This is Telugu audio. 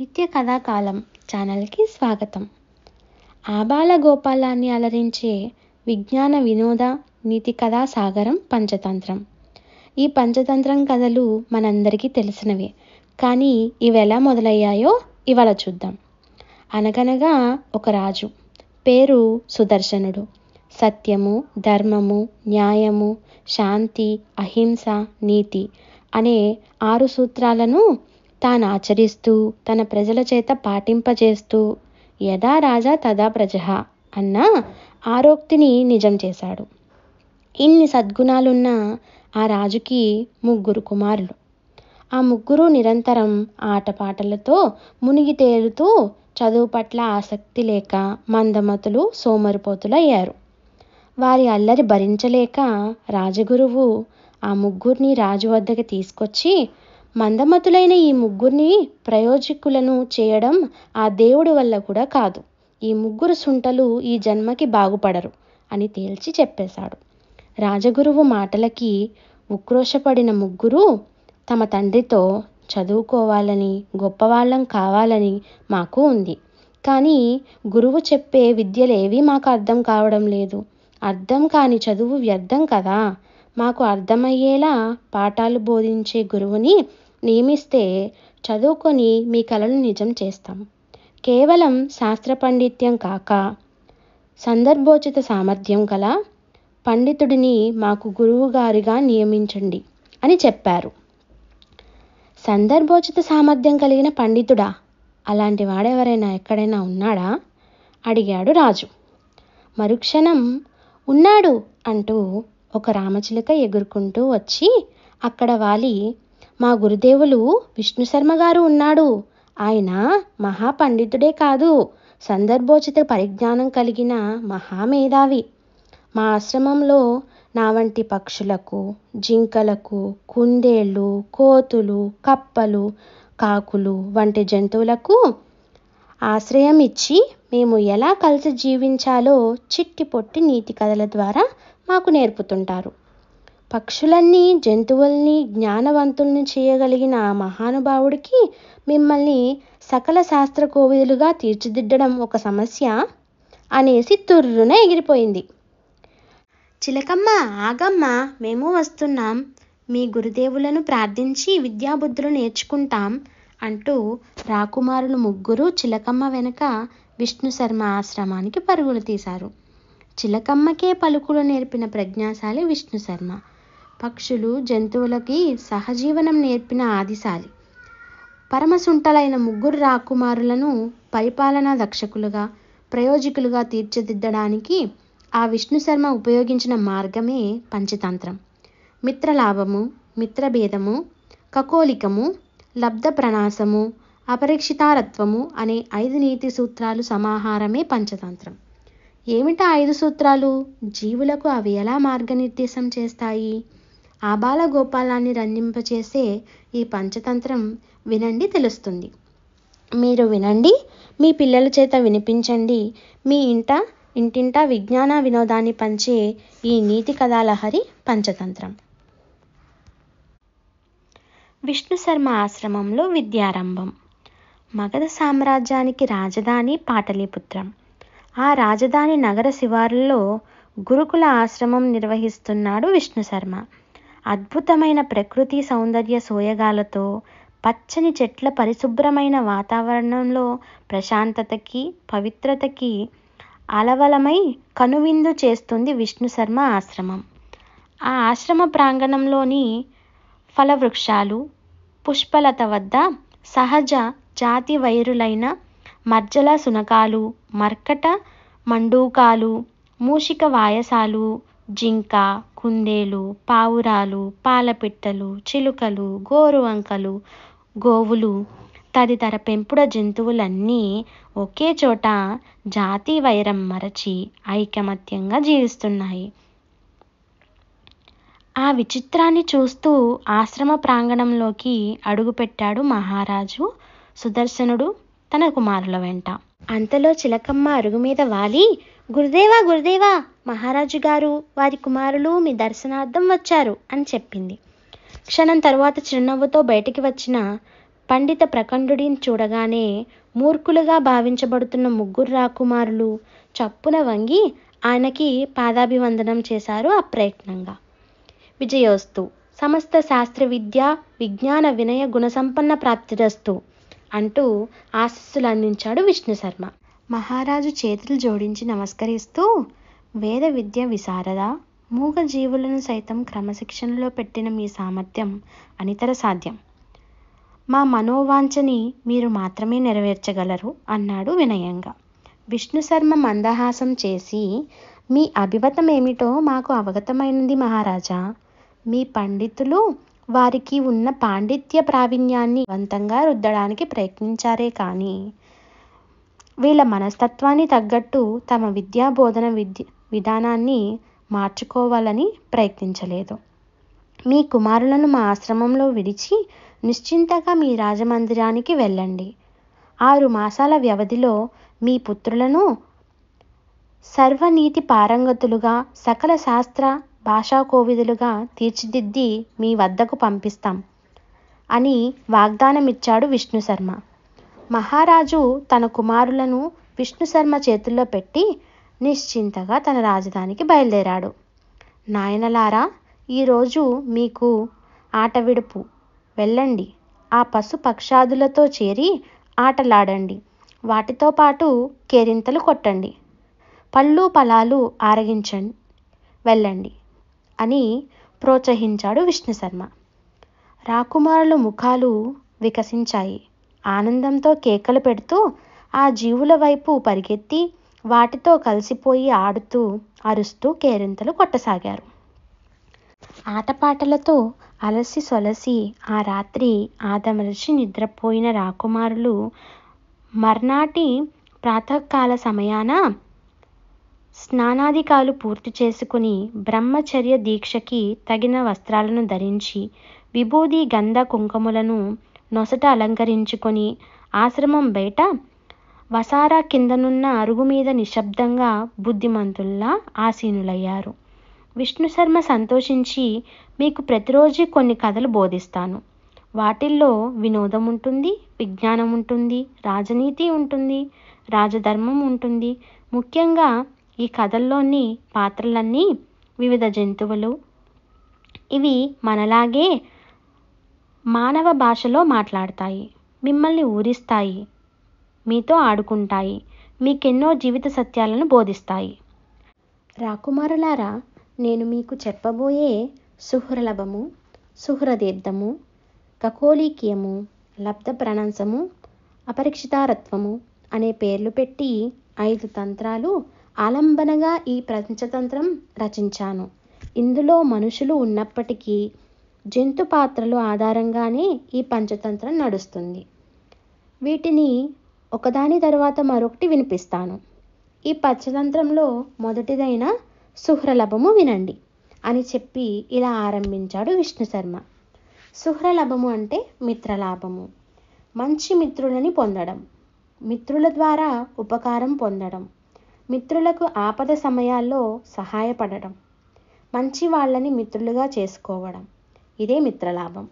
నిత్య కథాకాలం ఛానల్కి స్వాగతం ఆబాల గోపాలాన్ని అలరించే విజ్ఞాన వినోద నీతి కథా సాగరం పంచతంత్రం ఈ పంచతంత్రం కథలు మనందరికీ తెలిసినవే కానీ ఇవి ఎలా మొదలయ్యాయో ఇవాళ చూద్దాం అనగనగా ఒక రాజు పేరు సుదర్శనుడు సత్యము ధర్మము న్యాయము శాంతి అహింస నీతి అనే ఆరు సూత్రాలను తాను ఆచరిస్తూ తన ప్రజల చేత పాటింపజేస్తూ యదా రాజా తదా ప్రజ అన్న ఆరోక్తిని నిజం చేశాడు ఇన్ని సద్గుణాలున్న ఆ రాజుకి ముగ్గురు కుమారులు ఆ ముగ్గురు నిరంతరం ఆటపాటలతో మునిగి తేలుతూ చదువు పట్ల ఆసక్తి లేక మందమతులు సోమరిపోతులయ్యారు వారి అల్లరి భరించలేక రాజగురువు ఆ ముగ్గురిని రాజు వద్దకు తీసుకొచ్చి మందమతులైన ఈ ముగ్గురిని ప్రయోజకులను చేయడం ఆ దేవుడి వల్ల కూడా కాదు ఈ ముగ్గురు సుంటలు ఈ జన్మకి బాగుపడరు అని తేల్చి చెప్పేశాడు రాజగురువు మాటలకి ఉక్రోషపడిన ముగ్గురు తమ తండ్రితో చదువుకోవాలని గొప్పవాళ్ళం కావాలని మాకు ఉంది కానీ గురువు చెప్పే విద్యలేవీ మాకు అర్థం కావడం లేదు అర్థం కాని చదువు వ్యర్థం కదా మాకు అర్థమయ్యేలా పాఠాలు బోధించే గురువుని నియమిస్తే చదువుకొని మీ కళను నిజం చేస్తాం కేవలం శాస్త్ర పండిత్యం కాక సందర్భోచిత సామర్థ్యం గల పండితుడిని మాకు గురువుగారిగా నియమించండి అని చెప్పారు సందర్భోచిత సామర్థ్యం కలిగిన పండితుడా అలాంటి వాడెవరైనా ఎక్కడైనా ఉన్నాడా అడిగాడు రాజు మరుక్షణం ఉన్నాడు అంటూ ఒక రామచిలుక ఎగురుకుంటూ వచ్చి అక్కడ వాలి మా గురుదేవులు విష్ణు శర్మ గారు ఉన్నాడు ఆయన మహాపండితుడే కాదు సందర్భోచిత పరిజ్ఞానం కలిగిన మహామేధావి మా ఆశ్రమంలో నా వంటి పక్షులకు జింకలకు కుందేళ్ళు కోతులు కప్పలు కాకులు వంటి జంతువులకు ఆశ్రయం ఇచ్చి మేము ఎలా కలిసి జీవించాలో చిట్టి పొట్టి నీతి కథల ద్వారా మాకు నేర్పుతుంటారు పక్షులన్నీ జంతువుల్ని జ్ఞానవంతుల్ని చేయగలిగిన ఆ మహానుభావుడికి మిమ్మల్ని సకల శాస్త్ర కోవిదులుగా తీర్చిదిద్దడం ఒక సమస్య అనేసి తుర్రున ఎగిరిపోయింది చిలకమ్మ ఆగమ్మ మేము వస్తున్నాం మీ గురుదేవులను ప్రార్థించి విద్యాబుద్ధులు నేర్చుకుంటాం అంటూ రాకుమారులు ముగ్గురు చిలకమ్మ వెనుక విష్ణు శర్మ ఆశ్రమానికి పరుగులు తీశారు చిలకమ్మకే పలుకులు నేర్పిన ప్రజ్ఞాశాలి విష్ణు శర్మ పక్షులు జంతువులకి సహజీవనం నేర్పిన ఆదిశాలి పరమసుంటలైన ముగ్గురు రాకుమారులను పరిపాలనా దక్షకులుగా ప్రయోజకులుగా తీర్చిదిద్దడానికి ఆ విష్ణు శర్మ ఉపయోగించిన మార్గమే పంచతంత్రం మిత్రలాభము మిత్రభేదము కకోలికము లబ్ధ ప్రణాసము అపరీక్షితారత్వము అనే ఐదు నీతి సూత్రాలు సమాహారమే పంచతంత్రం ఏమిట ఐదు సూత్రాలు జీవులకు అవి ఎలా మార్గనిర్దేశం చేస్తాయి ఆ బాలగోపాలాన్ని రన్నింపచేసే ఈ పంచతంత్రం వినండి తెలుస్తుంది మీరు వినండి మీ పిల్లల చేత వినిపించండి మీ ఇంట ఇంటింటా విజ్ఞాన వినోదాన్ని పంచే ఈ నీతి కథాలహరి పంచతంత్రం విష్ణు శర్మ ఆశ్రమంలో విద్యారంభం మగధ సామ్రాజ్యానికి రాజధాని పాటలీపుత్రం ఆ రాజధాని నగర శివారుల్లో గురుకుల ఆశ్రమం నిర్వహిస్తున్నాడు విష్ణు శర్మ అద్భుతమైన ప్రకృతి సౌందర్య సోయగాలతో పచ్చని చెట్ల పరిశుభ్రమైన వాతావరణంలో ప్రశాంతతకి పవిత్రతకి అలవలమై కనువిందు చేస్తుంది విష్ణు శర్మ ఆశ్రమం ఆ ఆశ్రమ ప్రాంగణంలోని ఫలవృక్షాలు పుష్పలత వద్ద సహజ జాతి వైరులైన మజ్జల శునకాలు మర్కట మండూకాలు మూషిక వాయసాలు జింక కుందేలు పావురాలు పాలపిట్టలు చిలుకలు గోరువంకలు గోవులు తదితర పెంపుడు జంతువులన్నీ ఒకే చోట జాతి వైరం మరచి ఐకమత్యంగా జీవిస్తున్నాయి ఆ విచిత్రాన్ని చూస్తూ ఆశ్రమ ప్రాంగణంలోకి అడుగుపెట్టాడు మహారాజు సుదర్శనుడు తన కుమారుల వెంట అంతలో చిలకమ్మ అరుగు మీద వాలి గురుదేవా గురుదేవా మహారాజు గారు వారి కుమారులు మీ దర్శనార్థం వచ్చారు అని చెప్పింది క్షణం తర్వాత చిరునవ్వుతో బయటికి వచ్చిన పండిత ప్రఖండుడిని చూడగానే మూర్ఖులుగా భావించబడుతున్న ముగ్గురు రాకుమారులు చప్పున వంగి ఆయనకి పాదాభివందనం చేశారు అప్రయత్నంగా విజయోస్తు సమస్త శాస్త్ర విద్య విజ్ఞాన వినయ గుణసంపన్న ప్రాప్తిరస్తు అంటూ ఆశస్సులు అందించాడు విష్ణు శర్మ మహారాజు చేతులు జోడించి నమస్కరిస్తూ వేద విద్య విశారద మూగ జీవులను సైతం క్రమశిక్షణలో పెట్టిన మీ సామర్థ్యం అనితర సాధ్యం మా మనోవాంఛని మీరు మాత్రమే నెరవేర్చగలరు అన్నాడు వినయంగా విష్ణు శర్మ మందహాసం చేసి మీ అభిమతం ఏమిటో మాకు అవగతమైనది మహారాజా మీ పండితులు వారికి ఉన్న పాండిత్య ప్రావీణ్యాన్ని వంతంగా రుద్దడానికి ప్రయత్నించారే కానీ వీళ్ళ మనస్తత్వాన్ని తగ్గట్టు తమ విద్యా బోధన విద్య విధానాన్ని మార్చుకోవాలని ప్రయత్నించలేదు మీ కుమారులను మా ఆశ్రమంలో విడిచి నిశ్చింతగా మీ రాజమందిరానికి వెళ్ళండి ఆరు మాసాల వ్యవధిలో మీ పుత్రులను సర్వనీతి పారంగతులుగా సకల శాస్త్ర భాషా కోవిదులుగా తీర్చిదిద్ది మీ వద్దకు పంపిస్తాం అని వాగ్దానమిచ్చాడు విష్ణు శర్మ మహారాజు తన కుమారులను విష్ణు శర్మ చేతుల్లో పెట్టి నిశ్చింతగా తన రాజధానికి బయలుదేరాడు నాయనలారా ఈరోజు మీకు ఆట విడుపు వెళ్ళండి ఆ పశు పక్షాదులతో చేరి ఆటలాడండి వాటితో పాటు కేరింతలు కొట్టండి పళ్ళు పలాలు ఆరగించండి వెళ్ళండి అని ప్రోత్సహించాడు విష్ణు శర్మ రాకుమారుల ముఖాలు వికసించాయి ఆనందంతో కేకలు పెడుతూ ఆ జీవుల వైపు పరిగెత్తి వాటితో కలిసిపోయి ఆడుతూ అరుస్తూ కేరింతలు కొట్టసాగారు ఆటపాటలతో అలసి సొలసి ఆ రాత్రి ఆదమలసి నిద్రపోయిన రాకుమారులు మర్నాటి ప్రాతకాల సమయాన స్నానాధికాలు పూర్తి చేసుకుని బ్రహ్మచర్య దీక్షకి తగిన వస్త్రాలను ధరించి విభూది గంధ కుంకుమలను నొసట అలంకరించుకొని ఆశ్రమం బయట వసారా కిందనున్న అరుగు మీద నిశ్శబ్దంగా బుద్ధిమంతుల్లా ఆసీనులయ్యారు విష్ణు శర్మ సంతోషించి మీకు ప్రతిరోజు కొన్ని కథలు బోధిస్తాను వాటిల్లో వినోదం ఉంటుంది విజ్ఞానం ఉంటుంది రాజనీతి ఉంటుంది రాజధర్మం ఉంటుంది ముఖ్యంగా ఈ కథల్లోని పాత్రలన్నీ వివిధ జంతువులు ఇవి మనలాగే మానవ భాషలో మాట్లాడతాయి మిమ్మల్ని ఊరిస్తాయి మీతో ఆడుకుంటాయి మీకెన్నో జీవిత సత్యాలను బోధిస్తాయి రాకుమారులారా నేను మీకు చెప్పబోయే సుహృలభము సుహృదీర్థము ఖగోళీకీయము లబ్ధ ప్రణంసము అపరిక్షితారత్వము అనే పేర్లు పెట్టి ఐదు తంత్రాలు ఆలంబనగా ఈ పంచతంత్రం రచించాను ఇందులో మనుషులు ఉన్నప్పటికీ జంతు పాత్రలు ఆధారంగానే ఈ పంచతంత్రం నడుస్తుంది వీటిని ఒకదాని తర్వాత మరొకటి వినిపిస్తాను ఈ పంచతంత్రంలో మొదటిదైన సుహ్రలభము వినండి అని చెప్పి ఇలా ఆరంభించాడు విష్ణు శర్మ సుహ్రలభము అంటే మిత్రలాభము మంచి మిత్రులని పొందడం మిత్రుల ద్వారా ఉపకారం పొందడం మిత్రులకు ఆపద సమయాల్లో సహాయపడటం మంచి వాళ్ళని మిత్రులుగా చేసుకోవడం ఇదే మిత్రలాభం